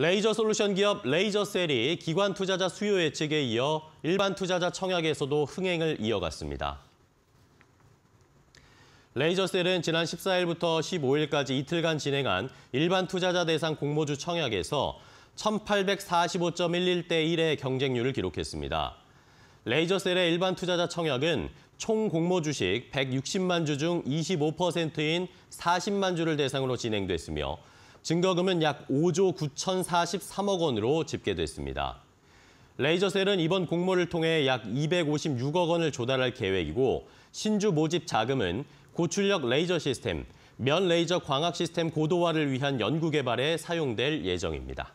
레이저 솔루션 기업 레이저셀이 기관 투자자 수요 예측에 이어 일반 투자자 청약에서도 흥행을 이어갔습니다. 레이저셀은 지난 14일부터 15일까지 이틀간 진행한 일반 투자자 대상 공모주 청약에서 1845.11대 1의 경쟁률을 기록했습니다. 레이저셀의 일반 투자자 청약은 총 공모 주식 160만 주 중 25%인 40만 주를 대상으로 진행됐으며 증거금은 약 5조 9,043억 원으로 집계됐습니다. 레이저셀은 이번 공모를 통해 약 256억 원을 조달할 계획이고 신주 모집 자금은 고출력 레이저 시스템, 면 레이저 광학 시스템 고도화를 위한 연구 개발에 사용될 예정입니다.